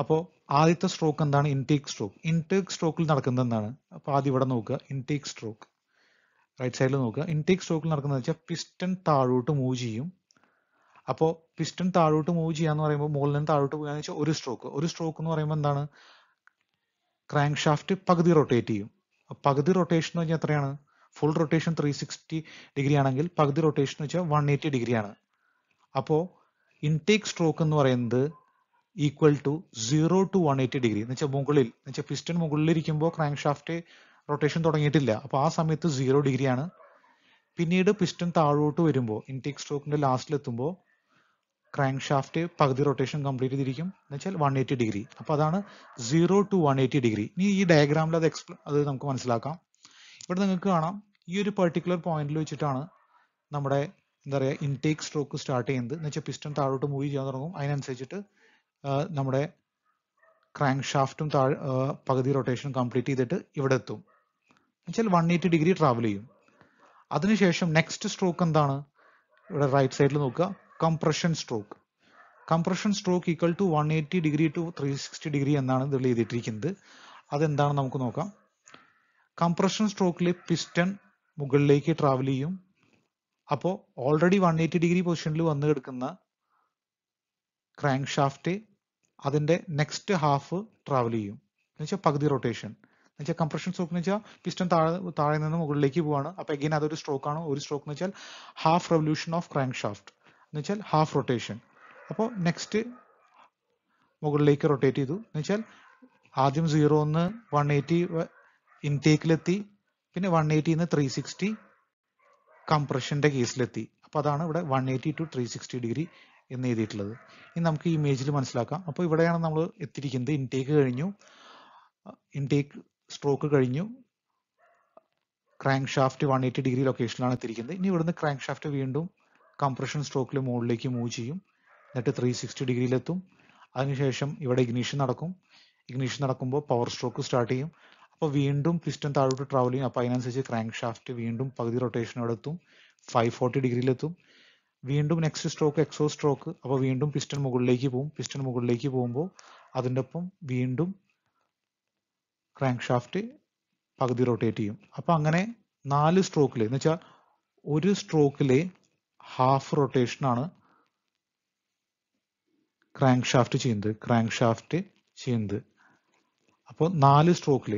അപ്പോൾ ആദ്യത്തെ സ്ട്രോക്ക് എന്താണ് ഇൻടേക്ക് സ്ട്രോക്ക് ഇൻടേക്ക് സ്ട്രോക്കിൽ നടക്കുന്നത് എന്താണ് അപ്പോൾ ആദ്യം ഇവിടെ നോക്കുക ഇൻടേക്ക് സ്ട്രോക്ക് റൈറ്റ് സൈഡിൽ നോക്കുക ഇൻടേക്ക് സ്ട്രോക്കിൽ നടക്കുന്നത് വെച്ചാൽ പിസ്റ്റൺ താഴോട്ട് മൂവ് ചെയ്യും അപ്പോ പിസ്റ്റൺ താഴോട്ട് മൂവ് ചെയ്യാന്ന് പറയുമ്പോൾ മുകളിൽ നിന്ന് താഴോട്ട് പോകുകയെന്ന് വെച്ചാൽ ഒരു സ്ട്രോക്ക് ഒരു സ്ട്രോക്ക് എന്ന് പറയുമ്പോൾ എന്താണ് ക്രാങ്ക് ഷാഫ്റ്റ് പകുതി റൊട്ടേറ്റ് ചെയ്യും പകുതി റൊട്ടേഷൻ എന്ന് വെച്ചാൽ എത്രയാണ് full rotation three sixty degree ആണെങ്കിൽ പകുതി റൊട്ടേഷൻ എന്ന് വെച്ചാൽ വൺ എയ്റ്റി ഡിഗ്രിയാണ് അപ്പോ ഇൻടേക്ക് സ്ട്രോക്ക് എന്ന് പറയുന്നത് equal to zero to one eighty degree എന്ന് വെച്ചാൽ മുകളിൽ എന്ന് വെച്ചാൽ പിസ്റ്റൺ മുകളിൽ ഇരിക്കുമ്പോൾ ക്രാങ്ക് ഷാഫ്റ്റ് റൊട്ടേഷൻ തുടങ്ങിയിട്ടില്ല അപ്പോൾ ആ സമയത്ത് സീറോ ഡിഗ്രിയാണ് പിന്നീട് പിസ്റ്റൺ താഴോട്ട് വരുമ്പോൾ ഇൻടേക്ക് സ്ട്രോക്കിന്റെ ലാസ്റ്റിൽ എത്തുമ്പോൾ ക്രാങ്ക് ഷാഫ്റ്റ് പകുതി റൊട്ടേഷൻ കംപ്ലീറ്റ് ചെയ്തിരിക്കും എന്ന് വെച്ചാൽ വൺ എയ്റ്റി ഡിഗ്രി അപ്പോൾ അതാണ് zero to one eighty degree ഇനി ഈ ഡയഗ്രാമിൽ അത് എക്സ്പ്ല അത് നമുക്ക് മനസ്സിലാക്കാം ഇവിടെ നിങ്ങൾക്ക് കാണാം ഈ ഒരു പെർട്ടിക്കുലർ പോയിന്റിൽ വെച്ചിട്ടാണ് നമ്മുടെ എന്താ പറയുക ഇൻടേക്ക് സ്ട്രോക്ക് സ്റ്റാർട്ട് ചെയ്യുന്നത് എന്ന് വെച്ചാൽ പിസ്റ്റൺ താഴോട്ട് മൂവ് ചെയ്യാൻ തുടങ്ങും അതിനനുസരിച്ചിട്ട് നമ്മുടെ ക്രാങ്ക് ഷാഫ്റ്റും താഴെ പകുതി റൊട്ടേഷൻ കംപ്ലീറ്റ് ചെയ്തിട്ട് ഇവിടെ എത്തും എന്നുവെച്ചാൽ വൺ എയ്റ്റി ഡിഗ്രി ട്രാവൽ ചെയ്യും അതിനുശേഷം നെക്സ്റ്റ് സ്ട്രോക്ക് എന്താണ് ഇവിടെ റൈറ്റ് സൈഡിൽ നോക്കുക compression stroke compression stroke equal to one eighty degree to three sixty degree എന്നാണ് ഇതിൽ എഴുതിയിട്ടിരിക്കുന്നത് അതെന്താണ് നമുക്ക് നോക്കാം കംപ്രഷൻ സ്ട്രോക്കിൽ പിസ്റ്റൺ മുകളിലേക്ക് ട്രാവൽ ചെയ്യും അപ്പോൾ ഓൾറെഡി വൺ എയ്റ്റി ഡിഗ്രി പൊസിഷനിൽ വന്നു കിടക്കുന്ന ക്രാങ്ക് ഷാഫ്റ്റ് അതിൻ്റെ നെക്സ്റ്റ് ഹാഫ് ട്രാവൽ ചെയ്യും എന്ന് വെച്ചാൽ പകുതി റൊട്ടേഷൻ എന്ന് വെച്ചാൽ കംപ്രഷൻ സ്ട്രോക്ക് എന്ന് വെച്ചാൽ പിസ്റ്റൺ താഴെ താഴെ നിന്ന് മുകളിലേക്ക് പോവാണ് അപ്പോൾ എഗെയിൻ അതൊരു സ്ട്രോക്കാണ് ഒരു സ്ട്രോക്ക് എന്ന് വെച്ചാൽ half revolution of crank shaft എന്നുവെച്ചാൽ ഹാഫ് റൊട്ടേഷൻ അപ്പോൾ നെക്സ്റ്റ് മുകളിലേക്ക് റൊട്ടേറ്റ് ചെയ്തു എന്നുവെച്ചാൽ ആദ്യം സീറോ ഒന്ന് വൺ എയ്റ്റി ഇൻടേക്കിലെത്തി പിന്നെ വൺ എയ്റ്റിയിൽ നിന്ന് ത്രീ സിക്സ്റ്റി കംപ്രഷന്റെ കേസിലെത്തി അപ്പോൾ അതാണ് ഇവിടെ one eighty to three sixty degree എന്ന് എഴുതിയിട്ടുള്ളത് ഇനി നമുക്ക് ഈ ഇമേജിൽ മനസ്സിലാക്കാം അപ്പോൾ ഇവിടെയാണ് നമ്മൾ എത്തിയിരിക്കുന്നത് ഇൻടേക്ക് കഴിഞ്ഞു ഇൻടേക്ക് സ്ട്രോക്ക് കഴിഞ്ഞു crank shaft one eighty degree ലൊക്കേഷനിലാണ് എത്തിയിരിക്കുന്നത് ഇനി ഇവിടുന്ന് ക്രാങ്ക് ഷാഫ്റ്റ് വീണ്ടും കംപ്രഷൻ സ്ട്രോക്കിൽ മുകളിലേക്ക് മൂവ് ചെയ്യും എന്നിട്ട് ത്രീ സിക്സ്റ്റി ഡിഗ്രിയിലെത്തും അതിനുശേഷം ഇവിടെ ഇഗ്നീഷൻ നടക്കും ഇഗ്നീഷൻ നടക്കുമ്പോൾ പവർ സ്ട്രോക്ക് സ്റ്റാർട്ട് ചെയ്യും അപ്പോൾ വീണ്ടും പിസ്റ്റൺ താഴോട്ട് ട്രാവൽ ചെയ്യും അപ്പോൾ അതിനനുസരിച്ച് ക്രാങ്ക് ഷാഫ്റ്റ് വീണ്ടും പകുതി റൊട്ടേഷനോടെ എത്തും ഫൈവ് ഫോർട്ടി ഡിഗ്രിയിലെത്തും വീണ്ടും നെക്സ്റ്റ് സ്ട്രോക്ക് എക്സോ സ്ട്രോക്ക് അപ്പോൾ വീണ്ടും പിസ്റ്റൺ മുകളിലേക്ക് പോകും പിസ്റ്റൺ മുകളിലേക്ക് പോകുമ്പോൾ അതിൻ്റെ ഒപ്പം വീണ്ടും ക്രാങ്ക് ഷാഫ്റ്റ് പകുതി റൊട്ടേറ്റ് ചെയ്യും അപ്പോൾ അങ്ങനെ നാല് സ്ട്രോക്കിൽ എന്ന് വെച്ചാൽ ഒരു സ്ട്രോക്കിലെ ഹാഫ് റൊട്ടേഷനാണ് ക്രാങ്ക് ഷാഫ്റ്റ് ചെയ്യുന്നത് ക്രാങ്ക് ഷാഫ്റ്റ് ചെയ്യുന്നത് അപ്പോൾ നാല് സ്ട്രോക്കിൽ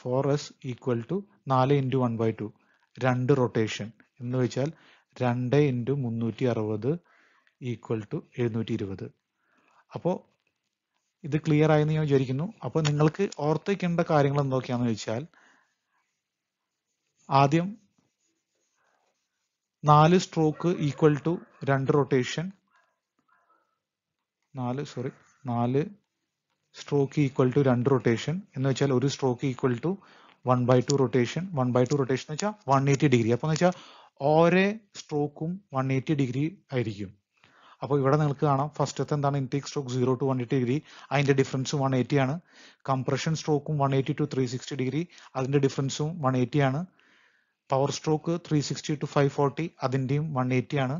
ഫോർ എസ് ഈക്വൽ ടു നാല് ഇൻറ്റു വൺ ബൈ ടു രണ്ട് റൊട്ടേഷൻ എന്ന് വെച്ചാൽ രണ്ട് ഇൻറ്റു മുന്നൂറ്റി അറുപത് ഈക്വൽ ടു എഴുന്നൂറ്റി ഇരുപത് അപ്പോൾ ഇത് ക്ലിയർ ആയി ഞാൻ വിചാരിക്കുന്നു അപ്പോൾ നിങ്ങൾക്ക് ഓർത്തിക്കേണ്ട കാര്യങ്ങൾ എന്തൊക്കെയാണെന്ന് വെച്ചാൽ ആദ്യം നാല് സ്ട്രോക്ക് ഈക്വൽ ടു രണ്ട് റൊട്ടേഷൻ നാല് സോറി നാല് സ്ട്രോക്ക് ഈക്വൽ ടു രണ്ട് റൊട്ടേഷൻ എന്ന് വെച്ചാൽ ഒരു stroke equal to one by two rotation one by two rotation എന്ന് വെച്ചാൽ വൺ എയ്റ്റി ഡിഗ്രി അപ്പൊ എന്ന് വെച്ചാൽ ഓരോ സ്ട്രോക്കും വൺ എയ്റ്റി ഡിഗ്രി ആയിരിക്കും അപ്പൊ ഇവിടെ നിങ്ങൾക്ക് കാണാം ഫസ്റ്റത്തെ എന്താണ് intake stroke zero to one eighty degree അതിന്റെ ഡിഫറൻസ് വൺ എയ്റ്റി ആണ് കംപ്രഷൻ സ്ട്രോക്കും one eighty to three sixty degree അതിന്റെ ഡിഫറൻസും വൺ എയ്റ്റി ആണ് power stroke three sixty to five forty അതിൻ്റെയും വൺ എയ്റ്റി ആണ്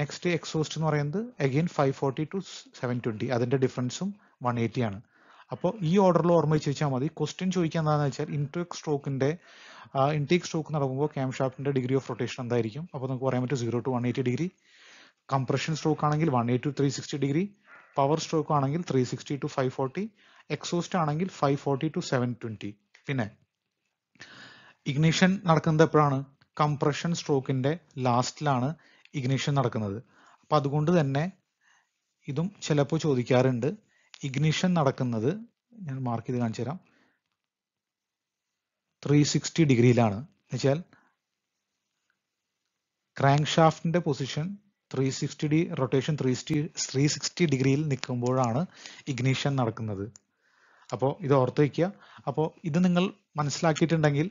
നെക്സ്റ്റ് എക്സോസ്റ്റ് എന്ന് പറയുന്നത് again five forty to seven twenty അതിൻ്റെ ഡിഫറൻസും വൺ എയ്റ്റി ആണ് അപ്പോൾ ഈ ഓർഡറിൽ ഓർമ്മിച്ച് വെച്ചാൽ മതി ക്വസ്റ്റ്യൻ ചോദിക്കാൻ എന്താണെന്ന് വെച്ചാൽ ഇൻടേക്ക് സ്ട്രോക്കിന്റെ ഇൻടേക്ക് സ്ട്രോക്ക് നടക്കുമ്പോൾ ക്യാം ഷാഫ്റ്റിന്റെ ഡിഗ്രി ഓഫ് റൊട്ടേഷൻ എന്തായിരിക്കും അപ്പോൾ നമുക്ക് പറയാൻ പറ്റും zero to one eighty degree compression stroke ആണെങ്കിൽ one eight to three sixty degree power stroke ആണെങ്കിൽ three sixty to five forty exhaust ആണെങ്കിൽ five forty to seven twenty പിന്നെ ഇഗ്നിഷൻ നടക്കുന്നത് എപ്പോഴാണ് കംപ്രഷൻ സ്ട്രോക്കിന്റെ ലാസ്റ്റിലാണ് ഇഗ്നിഷൻ നടക്കുന്നത് അപ്പൊ അതുകൊണ്ട് തന്നെ ഇതും ചിലപ്പോൾ ചോദിക്കാറുണ്ട് ഇഗ്നിഷൻ നടക്കുന്നത് ഞാൻ മാർക്ക് ചെയ്ത് കാണിച്ചു തരാം ത്രീ സിക്സ്റ്റി ഡിഗ്രിയിലാണ് എന്നുവെച്ചാൽ ക്രാങ്ക് ഷാഫ്റ്റിന്റെ position three sixty D rotation three sixty three sixty ഡിഗ്രിയിൽ നിൽക്കുമ്പോഴാണ് ഇഗ്നിഷൻ നടക്കുന്നത് അപ്പോൾ ഇത് ഓർത്ത് വയ്ക്കുക അപ്പോൾ ഇത് നിങ്ങൾ മനസ്സിലാക്കിയിട്ടുണ്ടെങ്കിൽ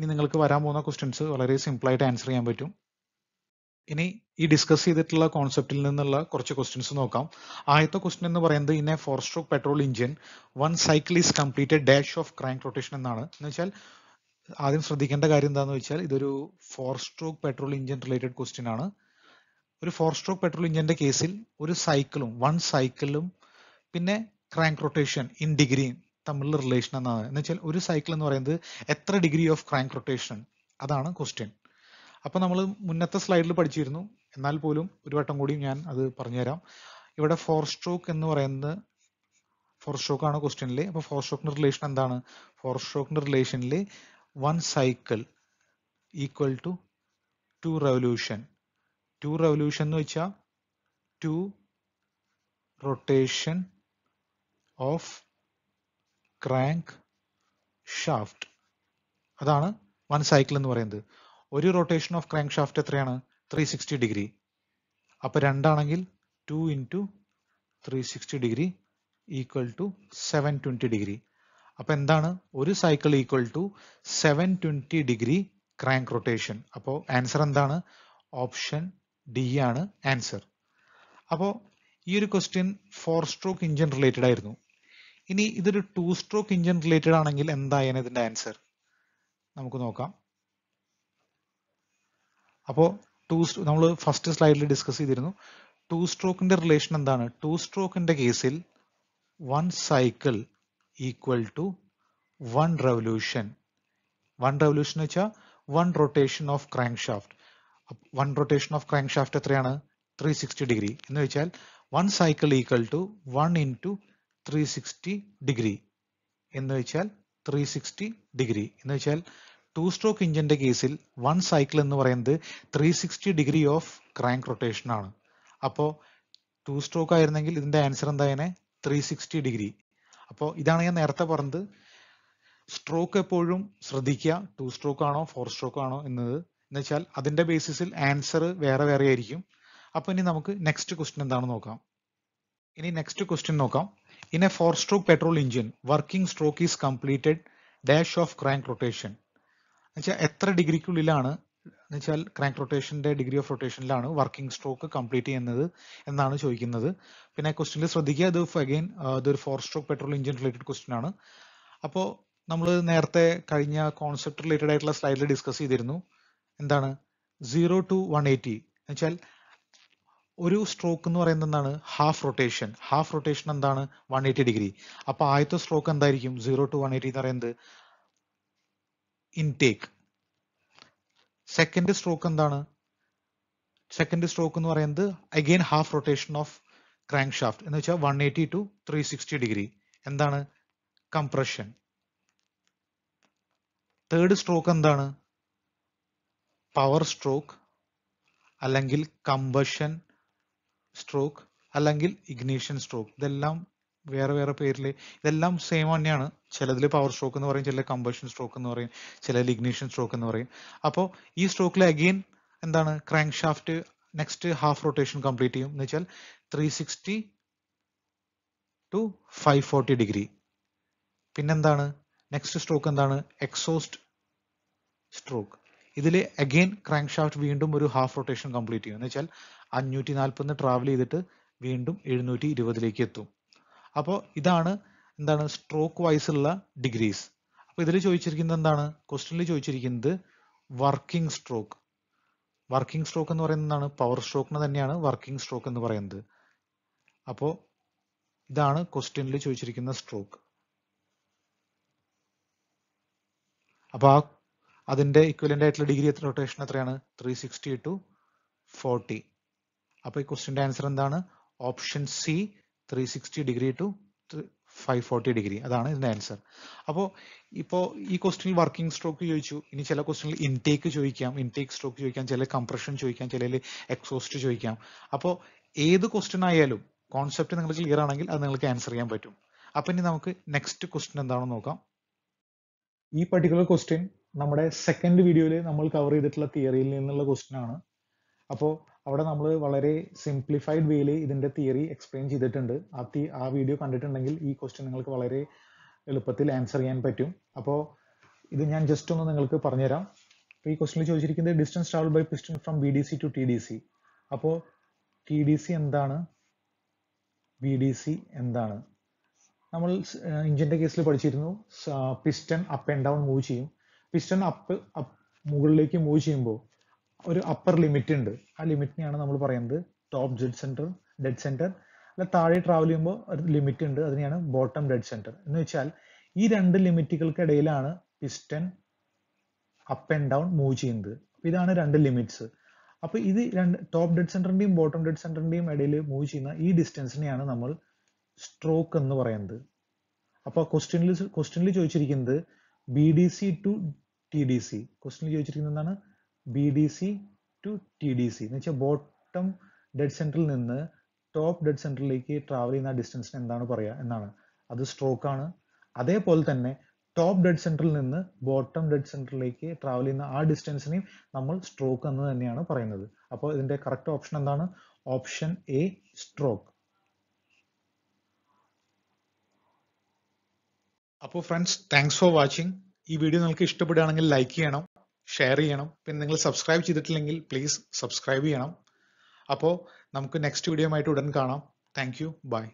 ഇനി നിങ്ങൾക്ക് വരാൻ പോകുന്ന ക്വസ്റ്റ്യൻസ് വളരെ സിമ്പിളായിട്ട് ആൻസർ ചെയ്യാൻ പറ്റും ഇനി ഈ ഡിസ്കസ് ചെയ്തിട്ടുള്ള കോൺസെപ്റ്റിൽ നിന്നുള്ള കുറച്ച് ക്വസ്റ്റ്യൻസ് നോക്കാം ആദ്യത്തെ ക്വസ്റ്റ്യൻ എന്ന് പറയുന്നത് in a four stroke petrol engine one cycle is completed dash of crank rotation എന്നാണ് എന്ന് വെച്ചാൽ ആദ്യം ശ്രദ്ധിക്കേണ്ട കാര്യം എന്താണെന്ന് വെച്ചാൽ ഇതൊരു four stroke petrol engine related question ആണ് ഒരു ഫോർ സ്ട്രോക്ക് പെട്രോൾ എഞ്ചിന്റെ കേസിൽ ഒരു സൈക്കിളും വൺ സൈക്കിളും പിന്നെ ക്രാങ്ക് റൊട്ടേഷൻ ഇൻ ഡിഗ്രിയും തമ്മിലുള്ള റിലേഷൻ എന്നാണ് എന്ന് വെച്ചാൽ ഒരു സൈക്കിൾ എന്ന് പറയുന്നത് എത്ര ഡിഗ്രി ഓഫ് ക്രാങ്ക് റൊട്ടേഷൻ അതാണ് ക്വസ്റ്റ്യൻ അപ്പോൾ നമ്മൾ മുന്നത്തെ സ്ലൈഡിൽ പഠിച്ചിരുന്നു എന്നാൽ പോലും ഒരു വട്ടം കൂടി ഞാൻ അത് പറഞ്ഞുതരാം ഇവിടെ ഫോർ സ്ട്രോക്ക് എന്ന് പറയുന്നത് ഫോർ സ്ട്രോക്ക് ആണ് ക്വസ്റ്റ്യനിലെ അപ്പോൾ ഫോർ സ്ട്രോക്കിന്റെ റിലേഷൻ എന്താണ് ഫോർ സ്ട്രോക്കിന്റെ റിലേഷനിൽ one cycle equal to two revolution two revolution എന്ന് വെച്ചാൽ two rotation of crank shaft അതാണ് വൺ സൈക്കിൾ എന്ന് പറയുന്നത് ഒരു റൊട്ടേഷൻ ഓഫ് ക്രാങ്ക് ഷാഫ്റ്റ് എത്രയാണ് ത്രീ സിക്സ്റ്റി ഡിഗ്രി അപ്പോൾ രണ്ടാണെങ്കിൽ two into three sixty degree equal to seven twenty degree അപ്പോൾ എന്താണ് ഒരു cycle equal to seven twenty degree crank rotation അപ്പോൾ ആൻസർ എന്താണ് ഓപ്ഷൻ ഡി ആണ് ആൻസർ അപ്പോൾ ഈ ഒരു question four stroke engine related ആയിരുന്നു ഇനി ഇതൊരു ടു സ്ട്രോക്ക് എഞ്ചിൻ റിലേറ്റഡ് ആണെങ്കിൽ എന്തായാലും ഇതിന്റെ ആൻസർ നമുക്ക് നോക്കാം അപ്പോൾ ടു നമ്മൾ ഫസ്റ്റ് സ്ലൈഡിൽ ഡിസ്കസ് ചെയ്തിരുന്നു ടു സ്ട്രോക്കിന്റെ റിലേഷൻ എന്താണ് ടു സ്ട്രോക്കിന്റെ കേസിൽ one cycle equal to one revolution one revolution വെച്ചാൽ one rotation of crank shaft one rotation of crank shaft എത്രയാണ് ത്രീ സിക്സ്റ്റി ഡിഗ്രി എന്ന് വെച്ചാൽ one cycle equal to one into three sixty degree എന്ന് വെച്ചാൽ three sixty degree എന്ന് വെച്ചാൽ two stroke ഇഞ്ചിന്റെ കേസിൽ വൺ സൈക്കിൾ എന്ന് പറയുന്നത് three sixty degree of crank rotation ആണ് അപ്പോൾ ടു സ്ട്രോക്ക് ആയിരുന്നെങ്കിൽ ഇതിന്റെ ആൻസർ എന്തായനെ ത്രീ സിക്സ്റ്റി ഡിഗ്രി അപ്പോൾ ഇതാണ് ഞാൻ നേരത്തെ പറഞ്ഞത് സ്ട്രോക്ക് എപ്പോഴും ശ്രദ്ധിക്കുക ടു സ്ട്രോക്ക് ആണോ ഫോർ സ്ട്രോക്ക് ആണോ എന്നത് എന്ന് വെച്ചാൽ അതിന്റെ ബേസിസിൽ ആൻസർ വേറെ വേറെ ആയിരിക്കും അപ്പൊ ഇനി നമുക്ക് നെക്സ്റ്റ് ക്വസ്റ്റ്യൻ എന്താണെന്ന് നോക്കാം ഇനി നെക്സ്റ്റ് ക്വസ്റ്റ്യൻ നോക്കാം In a four-stroke petrol engine, working stroke is completed dash of crank rotation. എത്ര ഡിഗ്രിക്കുള്ളിലാണ് എന്നുവെച്ചാൽ ക്രാങ്ക് റൊട്ടേഷന്റെ ഡിഗ്രി ഓഫ് റൊട്ടേഷനിലാണ് വർക്കിംഗ് സ്ട്രോക്ക് കംപ്ലീറ്റ് ചെയ്യുന്നത് എന്നാണ് ചോദിക്കുന്നത് പിന്നെ ക്വസ്റ്റിനിൽ ശ്രദ്ധിക്കുക ഇത് അഗൈൻ ഇതൊരു four stroke petrol engine related question ആണ് അപ്പോൾ നമ്മൾ നേരത്തെ കഴിഞ്ഞ കോൺസെപ്റ്റ് റിലേറ്റഡ് ആയിട്ടുള്ള സ്ലൈഡിൽ ഡിസ്കസ് ചെയ്തിരുന്നു എന്താണ് സീറോ ടു വൺ എയ്റ്റി എന്നുവെച്ചാൽ ഒരു സ്ട്രോക്ക് എന്ന് പറയുന്നത് എന്താണ് ഹാഫ് റൊട്ടേഷൻ ഹാഫ് റൊട്ടേഷൻ എന്താണ് വൺ എയ്റ്റി ഡിഗ്രി അപ്പൊ ആദ്യത്തെ സ്ട്രോക്ക് എന്തായിരിക്കും സീറോ ടു വൺ എയ്റ്റി എന്ന് പറയുന്നത് ഇൻടേക്ക് സെക്കൻഡ് സ്ട്രോക്ക് എന്താണ് സെക്കൻഡ് സ്ട്രോക്ക് എന്ന് പറയുന്നത് again half rotation of crank shaft എന്ന് വെച്ചാൽ one eighty to three sixty degree എന്താണ് കംപ്രഷൻ തേർഡ് സ്ട്രോക്ക് എന്താണ് പവർ സ്ട്രോക്ക് അല്ലെങ്കിൽ കമ്പഷൻ സ്ട്രോക്ക് അല്ലെങ്കിൽ ഇഗ്നീഷൻ സ്ട്രോക്ക് ഇതെല്ലാം വേറെ വേറെ പേരില് ഇതെല്ലാം സെയിം തന്നെയാണ് ചിലതിൽ പവർ സ്ട്രോക്ക് എന്ന് പറയും ചില കമ്പൾഷൻ സ്ട്രോക്ക് എന്ന് പറയും ചിലതിൽ ഇഗ്നീഷൻ സ്ട്രോക്ക് എന്ന് പറയും അപ്പോൾ ഈ സ്ട്രോക്കിൽ അഗെയിൻ എന്താണ് crank shaft next half rotation complete ചെയ്യും എന്ന് വെച്ചാൽ three sixty to five forty degree പിന്നെന്താണ് നെക്സ്റ്റ് സ്ട്രോക്ക് എന്താണ് എക്സോസ്റ്റ് സ്ട്രോക്ക് ഇതിൽ അഗെയിൻ ക്രാങ്ക് ഷാഫ്റ്റ് വീണ്ടും ഒരു ഹാഫ് റൊട്ടേഷൻ കംപ്ലീറ്റ് ചെയ്യും എന്ന് വെച്ചാൽ അഞ്ഞൂറ്റി നാൽപ്പതിന് ട്രാവൽ ചെയ്തിട്ട് വീണ്ടും എഴുന്നൂറ്റി ഇരുപതിലേക്ക് എത്തും അപ്പോൾ ഇതാണ് എന്താണ് സ്ട്രോക്ക് വൈസ് ഉള്ള ഡിഗ്രീസ് അപ്പോൾ ഇതിൽ ചോദിച്ചിരിക്കുന്നത് എന്താണ് ക്വസ്റ്റ്യനിൽ ചോദിച്ചിരിക്കുന്നത് വർക്കിംഗ് സ്ട്രോക്ക് വർക്കിംഗ് സ്ട്രോക്ക് എന്ന് എന്താണ് പവർ സ്ട്രോക്കിന് തന്നെയാണ് വർക്കിംഗ് സ്ട്രോക്ക് എന്ന് പറയുന്നത് അപ്പോൾ ഇതാണ് ക്വസ്റ്റ്യനിൽ ചോദിച്ചിരിക്കുന്ന സ്ട്രോക്ക് അപ്പോൾ ആ അതിന്റെ ഇക്വലന്റ് ആയിട്ടുള്ള ഡിഗ്രി എത്ര റൊട്ടേഷൻ എത്രയാണ് ത്രീ സിക്സ്റ്റി ടു ഫോർട്ടി അപ്പോൾ ഈ ക്വസ്റ്റിന്റെ ആൻസർ എന്താണ് option C three sixty degree to five forty degree അതാണ് ഇതിന്റെ ആൻസർ അപ്പോൾ ഇപ്പോ ഈ ക്വസ്റ്റിനിൽ വർക്കിംഗ് സ്ട്രോക്ക് ചോദിച്ചു ഇനി ചില ക്വസ്റ്റിനിൽ ഇൻടേക്ക് ചോദിക്കാം ഇൻടേക്ക് സ്ട്രോക്ക് ചോദിക്കാം ചില കംപ്രഷൻ ചോദിക്കാം ചിലയിൽ എക്സോസ്റ്റ് ചോദിക്കാം അപ്പോൾ ഏത് ക്വസ്റ്റ്യൻ ആയാലും കോൺസെപ്റ്റ് നിങ്ങൾ ക്ലിയർ ആണെങ്കിൽ അത് നിങ്ങൾക്ക് ആൻസർ ചെയ്യാൻ പറ്റും അപ്പൊ ഇനി നമുക്ക് നെക്സ്റ്റ് ക്വസ്റ്റ്യൻ എന്താണെന്ന് നോക്കാം ഈ പർട്ടിക്കുലർ ക്വസ്റ്റ്യൻ നമ്മുടെ സെക്കൻഡ് വീഡിയോയിൽ നമ്മൾ കവർ ചെയ്തിട്ടുള്ള തിയറിയിൽ നിന്നുള്ള ക്വസ്റ്റ്യൻ ആണ് അപ്പോൾ അവിടെ നമ്മൾ വളരെ സിംപ്ലിഫൈഡ് വേയിൽ ഇതിന്റെ തിയറി എക്സ്പ്ലെയിൻ ചെയ്തിട്ടുണ്ട് ആ തീ ആ വീഡിയോ കണ്ടിട്ടുണ്ടെങ്കിൽ ഈ ക്വസ്റ്റ്യൻ നിങ്ങൾക്ക് വളരെ എളുപ്പത്തിൽ ആൻസർ ചെയ്യാൻ പറ്റും അപ്പോൾ ഇത് ഞാൻ ജസ്റ്റ് ഒന്ന് നിങ്ങൾക്ക് പറഞ്ഞുതരാം ഈ ക്വസ്റ്റ്യനിൽ ചോദിച്ചിരിക്കുന്നത് distance travel by piston from B D C to T D C അപ്പോൾ ടി ഡി സി എന്താണ് ബി ഡി സി എന്താണ് നമ്മൾ ഇഞ്ചിൻ്റെ കേസിൽ പഠിച്ചിരുന്നു piston up and down move ചെയ്യും പിസ്റ്റൺ അപ്പ് അപ്പ് മുകളിലേക്ക് മൂവ് ചെയ്യുമ്പോൾ ഒരു അപ്പർ ലിമിറ്റ് ഉണ്ട് ആ ലിമിറ്റിനെയാണ് നമ്മൾ പറയുന്നത് top dead centre dead centre അല്ല താഴെ ട്രാവൽ ചെയ്യുമ്പോൾ ഒരു ലിമിറ്റ് ഉണ്ട് അതിനെയാണ് ബോട്ടം ഡെഡ് സെന്റർ എന്ന് വെച്ചാൽ ഈ രണ്ട് ലിമിറ്റുകൾക്കിടയിലാണ് piston up and down move ചെയ്യുന്നത് ഇതാണ് രണ്ട് ലിമിറ്റ്സ് അപ്പൊ ഇത് രണ്ട് ടോപ്പ് ഡെഡ് സെന്ററിന്റെയും ബോട്ടം ഡെഡ് സെന്ററിന്റെയും ഇടയിൽ മൂവ് ചെയ്യുന്ന ഈ ഡിസ്റ്റൻസിനെയാണ് നമ്മൾ സ്ട്രോക്ക് എന്ന് പറയുന്നത് അപ്പൊ ക്വസ്റ്റ്യനിൽ ക്വസ്റ്റ്യനിൽ ചോദിച്ചിരിക്കുന്നത് B D C to T D C ക്വസ്റ്റ്യനിൽ ചോദിച്ചിരിക്കുന്നത് എന്താണ് BDC to T D C എന്ന് വെച്ചാൽ ബോട്ടം ഡെഡ് സെന്ററിൽ നിന്ന് ടോപ്പ് ഡെഡ് സെൻറ്ററിലേക്ക് ട്രാവൽ ചെയ്യുന്ന ഡിസ്റ്റൻസിന് എന്താണ് പറയുക എന്നാണ് അത് സ്ട്രോക്ക് ആണ് അതേപോലെ തന്നെ ടോപ്പ് ഡെഡ് സെന്ററിൽ നിന്ന് ബോട്ടം ഡെഡ് സെൻറ്ററിലേക്ക് ട്രാവൽ ചെയ്യുന്ന ആ ഡിസ്റ്റൻസിനെയും നമ്മൾ സ്ട്രോക്ക് എന്ന് തന്നെയാണ് പറയുന്നത് അപ്പോൾ ഇതിന്റെ കറക്റ്റ് ഓപ്ഷൻ എന്താണ് ഓപ്ഷൻ എ സ്ട്രോക്ക് അപ്പോൾ ഫ്രണ്ട്സ് താങ്ക്സ് ഫോർ വാച്ചിങ് ഈ വീഡിയോ നിങ്ങൾക്ക് ഇഷ്ടപ്പെടുകയാണെങ്കിൽ ലൈക്ക് ചെയ്യണം ഷെയർ ചെയ്യണം പിന്നെ നിങ്ങൾ സബ്സ്ക്രൈബ് ചെയ്തിട്ടില്ലെങ്കിൽ പ്ലീസ് സബ്സ്ക്രൈബ് ചെയ്യണം അപ്പോൾ നമുക്ക് നെക്സ്റ്റ് വീഡിയോ ആയിട്ട് ഉടൻ കാണാം താങ്ക് യു ബൈ